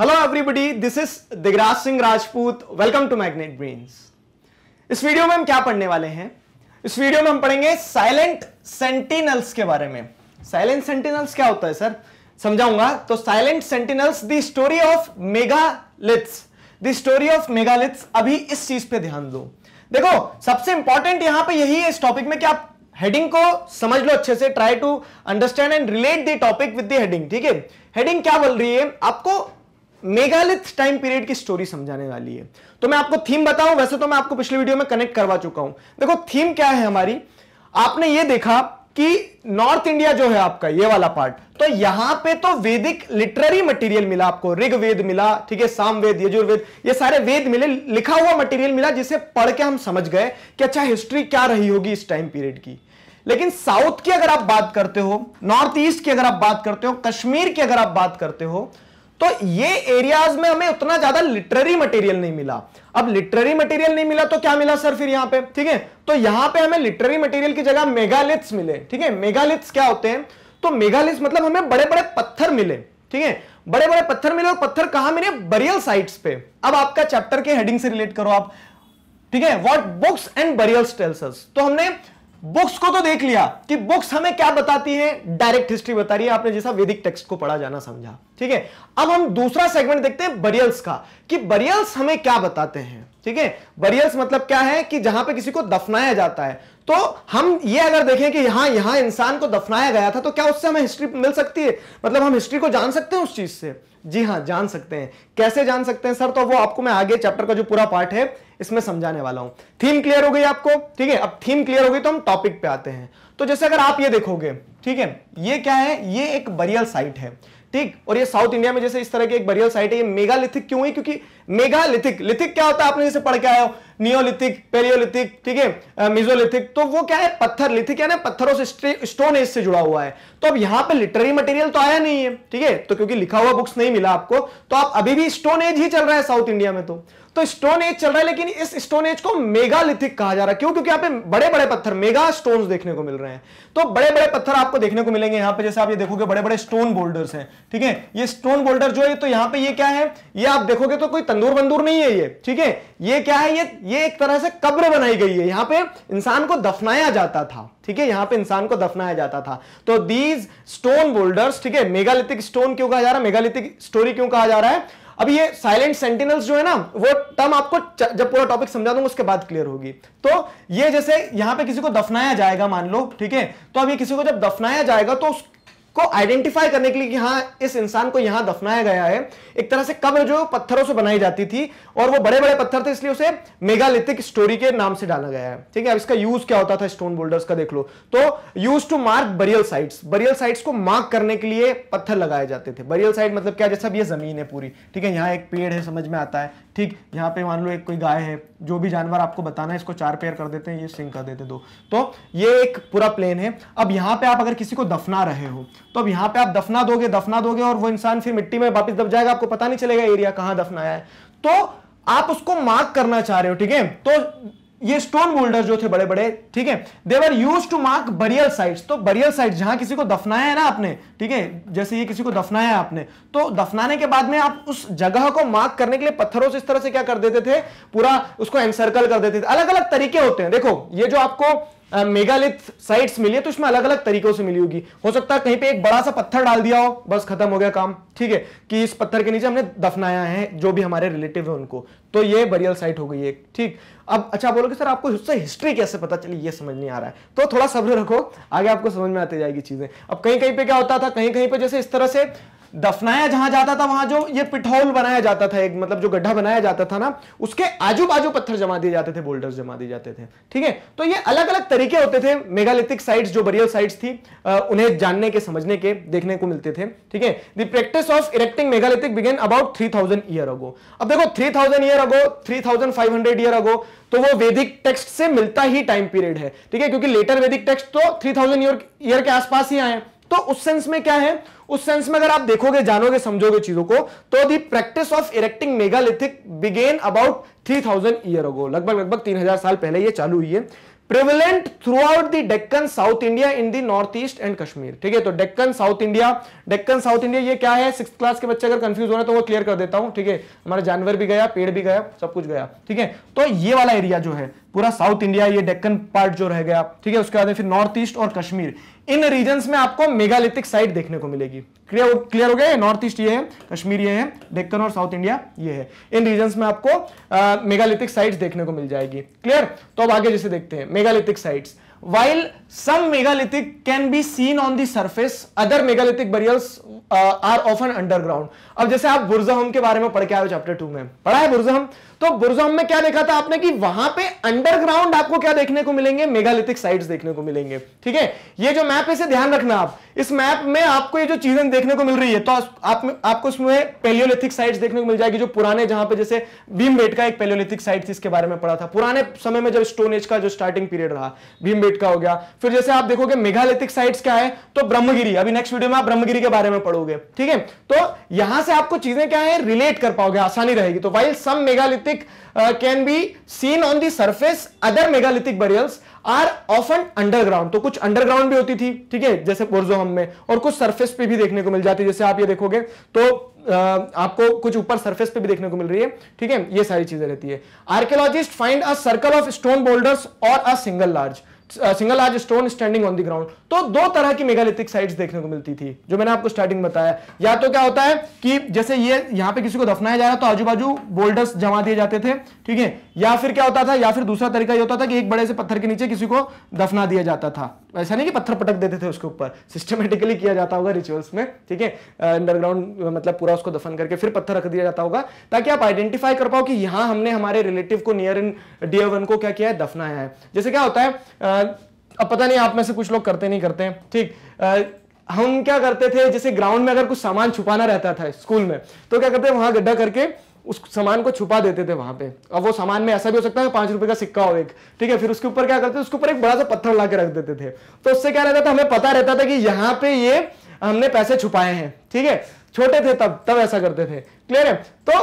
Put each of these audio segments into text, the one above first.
hello everybody this is Digraj Singh Rajput welcome to magnet brains इस video में हम क्या पढ़ने वाले हैं इस वीडियो में हम पढ़ेंगे साइलेंट सेंटिनल्स के बारे में साइलेंट सेंटिनल्स क्या होता है सर समझाऊंगा तो silent sentinels the story of megaliths the story of megaliths अभी इस चीज पे ध्यान दो देखो सबसे इंपॉर्टेंट यहां पे यही है इस टॉपिक में कि आप हेडिंग को समझ लो अच्छे से try to understand and relate the topic with the heading ठीक है हेडिंग क्या बोल रही है आपको मेगालिथ टाइम पीरियड की स्टोरी समझाने वाली है तो मैं आपको थीम बताऊं वैसे तो मैं आपको पिछले वीडियो में कनेक्ट करवा चुका हूं देखो थीम क्या है हमारी आपने ये देखा कि नॉर्थ इंडिया जो है आपका ये वाला पार्ट तो यहां पे तो वेदिक लिटरेरी मटेरियल मिला आपको ऋग्वेद मिला ठीक है सामवेद यजुर्वेद ये सारे वेद मिले लिखा हुआ मटेरियल मिला जिसे पढ़ के हम समझ गए कि अच्छा हिस्ट्री क्या रही होगी इस टाइम पीरियड की लेकिन साउथ की अगर आप बात करते हो नॉर्थ ईस्ट की अगर आप बात करते हो कश्मीर की अगर आप बात करते हो तो ये एरियाज में हमें उतना ज्यादा लिटरेरी मटेरियल नहीं मिला अब लिटरेरी मटेरियल नहीं मिला तो क्या मिला सर फिर यहां पे ठीक है तो यहां पे हमें लिटरेरी मटेरियल की जगह मेगालिथ्स मिले ठीक है मेगालिथ्स क्या होते हैं तो मेगालिथ्स मतलब हमें बड़े बड़े पत्थर मिले ठीक है बड़े बड़े पत्थर मिले और पत्थर कहां मिले बरियल साइट्स पे अब आपका चैप्टर के हेडिंग से रिलेट करो आप ठीक है what books and burial steles तो हमने बुक्स को तो देख लिया कि बुक्स हमें क्या बताती है डायरेक्ट हिस्ट्री बता रही है आपने जैसा वैदिक टेक्स्ट को पढ़ा जाना समझा ठीक है अब हम दूसरा सेगमेंट देखते हैं बरियल्स का कि बरियल्स हमें क्या बताते हैं ठीक है बरियल्स मतलब क्या है कि जहां पे किसी को दफनाया जाता है तो हम ये अगर देखें कि यहां यहां इंसान को दफनाया गया था तो क्या उससे हमें हिस्ट्री मिल सकती है मतलब हम हिस्ट्री को जान सकते हैं उस चीज से जी हाँ जान सकते हैं कैसे जान सकते हैं सर तो वो आपको मैं आगे चैप्टर का जो पूरा पार्ट है इसमें समझाने वाला हूं थीम क्लियर हो गई आपको ठीक है अब थीम क्लियर हो गई तो हम टॉपिक पे आते हैं तो जैसे अगर आप ये देखोगे ठीक है ये क्या है ये एक बरियल साइट है ठीक और ये साउथ इंडिया में जैसे इस तरह की एक बरियल साइट है ये मेगालिथिक क्यों है क्योंकि मेगालिथिक लिथिक क्या होता है आपने जैसे पढ़ के आया हो नियोलिथिक पेरियोलिथिक ठीक है मिजोलिथिक तो वो क्या है पत्थर लिथिक है ना पत्थरों से स्टोन एज से जुड़ा हुआ है तो अब यहां पे लिटरेरी मटेरियल तो आया नहीं है ठीक है तो क्योंकि लिखा हुआ बुक्स नहीं मिला आपको तो आप अभी भी स्टोन एज ही चल रहा है साउथ इंडिया में तो तो स्टोन एज चल रहा है लेकिन इस स्टोन एज को मेगालिथिक कहा जा रहा है क्यों क्योंकि यहां पे बड़े बड़े पत्थर मेगा स्टोन देखने को मिल रहे हैं तो बड़े बड़े पत्थर आपको देखने को मिलेंगे यहां पे जैसे आप ये देखोगे बड़े बड़े स्टोन बोल्डर्स हैं ठीक है ये स्टोन बोल्डर जो है तो यहां पर यह क्या है ये आप देखोगे तो कोई तंदूर बंदूर नहीं है ये ठीक है ये क्या है ये ये एक तरह से कब्र बनाई गई है यहां पे इंसान को दफनाया जाता था ठीक है यहां पे इंसान को दफनाया जाता था तो दीज स्टोन बोल्डर्स ठीक है मेगालिथिक स्टोन क्यों कहा जा रहा है मेगालिथिक स्टोरी क्यों कहा जा रहा है अब ये साइलेंट सेंटिनल्स जो है ना वो टर्म आपको जब पूरा टॉपिक समझा दूंगा उसके बाद क्लियर होगी तो ये जैसे यहां पे किसी को दफनाया जाएगा मान लो ठीक है तो अब ये किसी को जब दफनाया जाएगा तो को आइडेंटिफाई करने के लिए कि हाँ इस इंसान को यहां दफनाया गया है एक तरह से कब्र जो पत्थरों से बनाई जाती थी और वो बड़े बड़े पत्थर थे इसलिए उसे मेगालिथिक स्टोरी के नाम से डाला गया है ठीक है अब इसका यूज क्या होता था स्टोन बोल्डर्स का देख लो तो use to mark burial sites burial sites को मार्क करने के लिए पत्थर लगाए जाते थे बरियल साइट मतलब क्या जैसा ये जमीन है पूरी ठीक है यहाँ एक पेड़ है समझ में आता है ठीक यहाँ पे मान लो एक कोई गाय है जो भी जानवर आपको बताना है इसको चार पेयर कर देते हैं ये सिंह कर देते दो तो ये एक पूरा प्लेन है अब यहाँ पे आप अगर किसी को दफना रहे हो तो अब यहां पे आप दफना दोगे दफना दोगे और वो इंसान फिर मिट्टी में वापस दब जाएगा आपको पता नहीं चलेगा एरिया कहां दफनाया है तो आप उसको मार्क करना चाह रहे हो ठीक है तो ये स्टोन बोल्डर जो थे बड़े बड़े ठीक है they were use to mark burial sites तो बरियल साइट जहां किसी को दफनाया है ना आपने ठीक है जैसे ये किसी को दफनाया है आपने तो दफनाने के बाद में आप उस जगह को मार्क करने के लिए पत्थरों से इस तरह से क्या कर देते थे पूरा उसको एनसर्कल कर देते थे अलग अलग तरीके होते हैं देखो ये जो आपको मेगालिथ साइट्स मिली है तो इसमें अलग अलग तरीकों से मिली होगी हो सकता है कहीं पे एक बड़ा सा पत्थर डाल दिया हो बस खत्म हो गया काम ठीक है कि इस पत्थर के नीचे हमने दफनाया है जो भी हमारे रिलेटिव है उनको तो ये बरियल साइट हो गई एक ठीक अब अच्छा बोलोगे सर आपको उससे हिस्ट्री कैसे पता चली ये समझ नहीं आ रहा है तो थोड़ा सब्र रखो आगे आपको समझ में आती जाएगी चीजें अब कहीं कहीं पे क्या होता था कहीं कहीं पर जैसे इस तरह से दफनाया जहां जाता था वहां जो ये पिठौल बनाया जाता था एक मतलब जो गड्ढा बनाया जाता था ना उसके आजू बाजू पत्थर जमा दिए जाते थे बोल्डर्स जमा दिए जाते थे ठीक है तो ये अलग अलग तरीके होते थे मेगालिथिक साइट्स जो बरियल साइट्स थी आ, उन्हें जानने के समझने के देखने को मिलते थे ठीक है the practice of erecting megalithic began about three year ago अब देखो three year ago three year ago तो वो वैदिक टेक्स्ट से मिलता ही टाइम पीरियड है ठीक है क्योंकि लेटर वैदिक टेक्स्ट तो थ्री ईयर के आसपास ही आए तो उस सेंस में क्या है उस सेंस में अगर आप देखोगे जानोगे समझोगे चीजों को तो the practice of erecting megalithic began about 3000 year ago लगभग लगभग 3000 साल पहले ये चालू हुई है prevalent throughout the Deccan South India in the North East and Kashmir ठीक है तो Deccan South India Deccan South India ये क्या है सिक्स क्लास के बच्चे अगर कंफ्यूज हो रहे हैं तो वो क्लियर कर देता हूं ठीक है हमारा जानवर भी गया पेड़ भी गया सब कुछ गया ठीक है तो ये वाला एरिया जो है पूरा साउथ इंडिया ये डेक्कन पार्ट जो रह गया ठीक है उसके बाद फिर नॉर्थ ईस्ट और कश्मीर इन रीजन में आपको मेगालिथिक साइट देखने को मिलेगी क्लियर क्लियर हो गया नॉर्थ ईस्ट ये है कश्मीर ये है डेक्कन और साउथ इंडिया ये है इन रीजन में आपको मेगालिथिक साइट्स देखने को मिल जाएगी क्लियर तो अब आगे जैसे देखते हैं megalithic sites while some megalithic can be seen on the surface other megalithic burials uh, are often underground अब जैसे आप बुर्जहम के बारे में पढ़ के आए हो चैप्टर टू में पढ़ा है बुर्जहम तो बुरजोम में क्या देखा था आपने कि वहां पे अंडरग्राउंड आपको क्या देखने को मिलेंगे मेगालिथिक साइट्स देखने को मिलेंगे ठीक है ये जो मैप इसे ध्यान रखना आप इस मैप में आपको ये जो चीजें देखने को मिल रही है तो आप, आपको इसमें पेलियोलिथिक साइट्स देखने को मिल जाएगी जो पुराने जहां पर जैसे भीम का एक पेलियोलिथिक साइट थी इसके बारे में पढ़ा था पुराने समय में जब स्टोन एज का जो स्टार्टिंग पीरियड रहा भीम का हो गया फिर जैसे आप देखोगे मेघालिथिक साइट्स क्या है तो ब्रह्मगिरी अभी नेक्स्ट वीडियो में आप ब्रह्मगिरी के बारे में पढ़ोगे ठीक है तो यहां से आपको चीजें क्या है रिलेट कर पाओगे आसानी रहेगी तो while some mega megalithic uh, can be seen on the surface other megalithic burials are often underground तो कुछ अंडरग्राउंड भी होती थी ठीक है जैसे पोर्जोहम में और कुछ सरफेस पे भी देखने को मिल जाती है जैसे आप ये देखोगे तो uh, आपको कुछ ऊपर सरफेस पे भी देखने को मिल रही है ठीक है ये सारी चीजें रहती है archaeologists find a circle of stone boulders और a single large single large stone standing on the ground तो दो तरह की मेगालिथिक साइट्स देखने को मिलती थी जो मैंने आपको स्टार्टिंग बताया या तो क्या होता है कि जैसे ये यहां पे किसी को दफनाया जा रहा तो आजू बाजू बोल्डर्स जमा दिए जाते थे ठीक है या फिर क्या होता था या फिर दूसरा तरीका ये होता था कि एक बड़े से पत्थर के नीचे किसी को दफना दिया जाता था ऐसा नहीं कि पत्थर पटक देते थे उसके ऊपर सिस्टमेटिकली किया जाता होगा रिचुअल्स में ठीक है अंडरग्राउंड मतलब पूरा उसको दफन करके फिर पत्थर रख दिया जाता होगा ताकि आप आइडेंटिफाई कर पाओ कि यहाँ हमने हमारे रिलेटिव को नियर इन डियर वन को क्या किया है दफनाया है जैसे क्या होता है अब पता नहीं आप में से कुछ लोग करते नहीं करते हैं ठीक हम क्या करते थे जैसे ग्राउंड में अगर कुछ सामान छुपाना रहता था स्कूल में तो क्या करते हैं वहां गड्ढा करके उस सामान को छुपा देते थे वहां पे अब वो सामान में ऐसा भी हो सकता है पांच रुपए का सिक्का हो एक ठीक है फिर उसके ऊपर क्या करते थे उसके ऊपर एक बड़ा सा पत्थर ला के रख देते थे तो उससे क्या रहता था हमें पता रहता था कि यहाँ पे ये हमने पैसे छुपाए हैं ठीक है छोटे थे तब तब ऐसा करते थे क्लियर है तो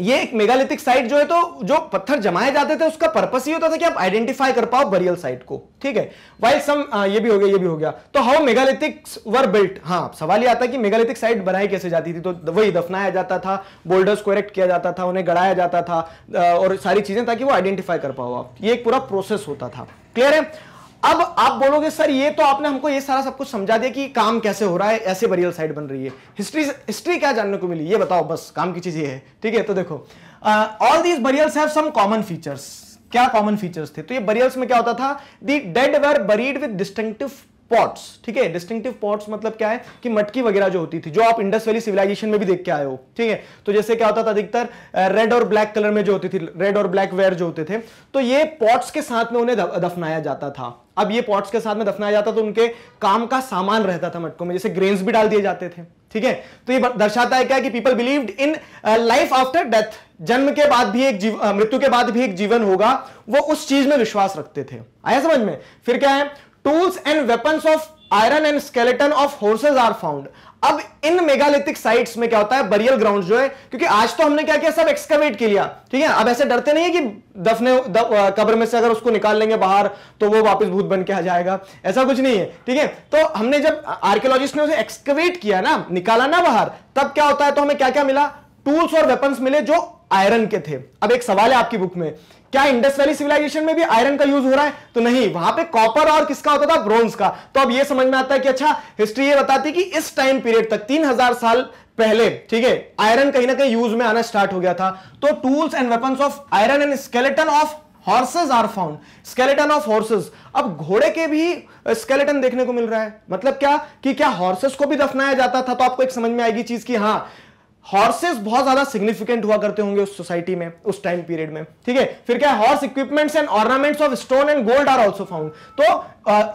ये एक मेगालिथिक साइट जो है तो जो पत्थर जमाए जाते थे उसका पर्पस ही होता था कि आप आइडेंटिफाई कर पाओ बरियल साइट को ठीक है वाइल हाँ, सम ये भी हो गया ये भी हो गया तो हाउ मेगालिथिक्स वर बिल्ट हाँ सवाल ये आता है कि मेगालिथिक साइट बनाई कैसे जाती थी तो वही दफनाया जाता था बोल्डर्स को इरेक्ट किया जाता था उन्हें गड़ाया जाता था और सारी चीजें ताकि वो आइडेंटिफाई कर पाओ आप ये एक पूरा प्रोसेस होता था क्लियर है अब आप बोलोगे सर ये तो आपने हमको ये सारा सब कुछ समझा दिया कि काम कैसे हो रहा है ऐसे बरियल साइड बन रही है हिस्ट्री हिस्ट्री क्या जानने को मिली ये बताओ बस काम की चीज ये है ठीक है तो देखो all these burials have some common features क्या कॉमन फीचर्स थे तो ये बरियल्स में क्या होता था the dead were buried with distinctive pots ठीक है डिस्टिंक्टिव पॉट्स मतलब क्या है कि मटकी वगैरह जो होती थी जो आप इंडस वैली सिविलाइजेशन में भी देख के आए हो ठीक है तो जैसे क्या होता था अधिकतर रेड और ब्लैक कलर में जो होती थी रेड और ब्लैक वेयर जो होते थे तो ये पॉट्स के साथ में उन्हें दफनाया जाता था अब ये पॉट्स के साथ में दफनाया जाता तो उनके काम का सामान रहता था मटकों में जैसे ग्रेन्स भी डाल दिए जाते थे ठीक है तो ये दर्शाता है क्या कि people believed in life after death जन्म के बाद भी एक मृत्यु के बाद भी एक जीवन होगा वो उस चीज में विश्वास रखते थे आया समझ में फिर क्या है tools and weapons of iron and skeleton of horses are found अब इन मेगालिथिक साइट्स में क्या होता है बरियल ग्राउंड जो है क्योंकि आज तो हमने क्या किया सब एक्सकवेट के लिया ठीक है अब ऐसे डरते नहीं है कि दफने दफ, कब्र में से अगर उसको निकाल लेंगे बाहर तो वो वापस भूत बन के आ जाएगा ऐसा कुछ नहीं है ठीक है तो हमने जब आर्कियोलॉजिस्ट ने उसे एक्सकवेट किया ना निकाला ना बाहर तब क्या होता है तो हमें क्या क्या मिला टूल्स और वेपन्स मिले जो आयरन के थे अब एक सवाल है आपकी बुक में क्या इंडस वैली सिविलाइजेशन में भी आयरन का यूज हो रहा है तो नहीं वहां पे कॉपर और किसका होता था ब्रोंज का तो अब ये समझ में आता है कि अच्छा हिस्ट्री ये बताती कि इस टाइम पीरियड तक 3000 साल पहले ठीक है आयरन कहीं ना कहीं यूज में आना स्टार्ट हो गया था तो tools and weapon of iron and skeleton of horses are found skeleton of horses अब घोड़े के भी स्केलेटन देखने को मिल रहा है मतलब क्या कि क्या हॉर्सेस को भी दफनाया जाता था तो आपको एक समझ में आएगी चीज की हाँ हॉर्सेस बहुत ज्यादा सिग्निफिकेंट हुआ करते होंगे उस सोसाइटी में उस टाइम पीरियड में ठीक है फिर क्या horse equipments and ornaments of stone and gold are also found तो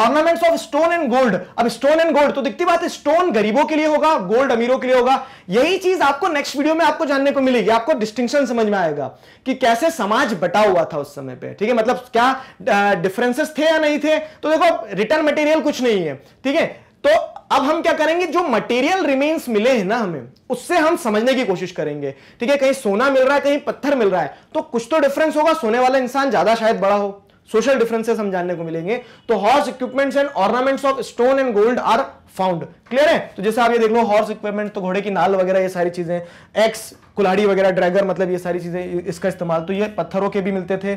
ornaments of stone and gold अब स्टोन एंड गोल्ड तो दिखती बात है स्टोन गरीबों के लिए होगा गोल्ड अमीरों के लिए होगा यही चीज आपको नेक्स्ट वीडियो में आपको जानने को मिलेगी आपको डिस्टिंक्शन समझ में आएगा कि कैसे समाज बटा हुआ था उस समय पे ठीक है मतलब क्या डिफरेंसेस थे या नहीं थे तो देखो रिटर्न मटेरियल कुछ नहीं है ठीक है तो अब हम क्या करेंगे जो मटेरियल रिमेन्स मिले हैं ना हमें उससे हम समझने की कोशिश करेंगे ठीक है कहीं सोना मिल रहा है कहीं पत्थर मिल रहा है तो कुछ तो डिफरेंस होगा सोने वाला इंसान ज्यादा शायद बड़ा हो सोशल डिफरेंसेस हम जानने को मिलेंगे तो horse equipments and ornaments of stone and gold are found clear है तो जैसे आप ये देख लो हॉर्स इक्विपमेंट तो घोड़े की नाल वगैरह ये सारी चीजें एक्स कुलाड़ी वगैरह ड्रैगर मतलब ये सारी चीजें इसका इस्तेमाल तो ये पत्थरों के भी मिलते थे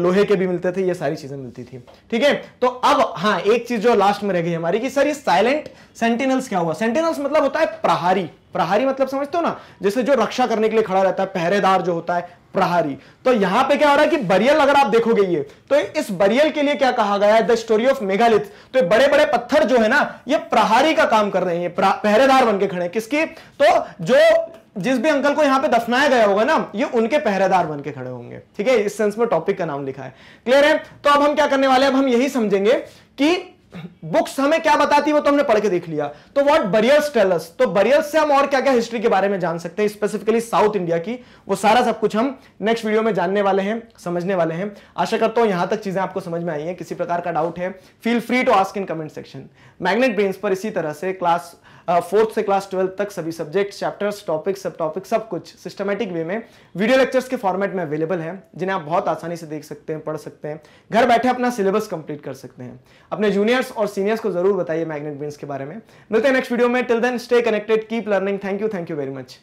लोहे के भी मिलते थे ये सारी चीजें मिलती थी ठीक है तो अब हाँ एक चीज जो लास्ट में रह गई हमारी कि सर ये साइलेंट सेंटिनल्स क्या हुआ सेंटिनल्स मतलब होता है प्रहारी प्रहारी मतलब समझते हो ना जैसे जो रक्षा करने के लिए खड़ा रहता है पहरेदार जो होता है प्रहारी तो यहां पे क्या हो रहा है कि बरियल अगर आप देखोगे ये तो इस बरियल के लिए क्या कहा गया है द स्टोरी ऑफ मेघालिथ तो ये बड़े बड़े पत्थर जो है ना ये प्रहारी का काम कर रहे हैं पहरेदार बन के खड़े किसकी तो जो जिस भी अंकल को यहां पे दफनाया गया होगा ना ये उनके पहरेदार बन के खड़े होंगे ठीक है इस सेंस में टॉपिक का नाम लिखा है क्लियर है तो अब हम क्या करने वाले हैं अब हम यही समझेंगे कि बुक्स हमें क्या बताती वो तो हमने पढ़ के देख लिया तो व्हाट बरियल्स टेलस तो बरियल्स से हम और क्या क्या हिस्ट्री के बारे में जान सकते हैं स्पेसिफिकली साउथ इंडिया की वो सारा सब कुछ हम नेक्स्ट वीडियो में जानने वाले हैं समझने वाले हैं आशा करता हूं यहां तक चीजें आपको समझ में आई हैं किसी प्रकार का डाउट है feel free to ask in comment section magnet brains पर इसी तरह से क्लास फोर्थ uh, से क्लास ट्वेल्थ तक सभी subject chapters topic sub topic सब कुछ सिस्टमेटिक वे में वीडियो लेक्चर्स के फॉर्मेट में अवेलेबल है जिन्हें आप बहुत आसानी से देख सकते हैं पढ़ सकते हैं घर बैठे अपना सिलेबस कंप्लीट कर सकते हैं अपने जूनियर्स और सीनियर्स को जरूर बताइए मैग्नेट बीस के बारे में मिलते हैं नेक्स्ट वीडियो में till then stay connected keep learning thank you thank you very much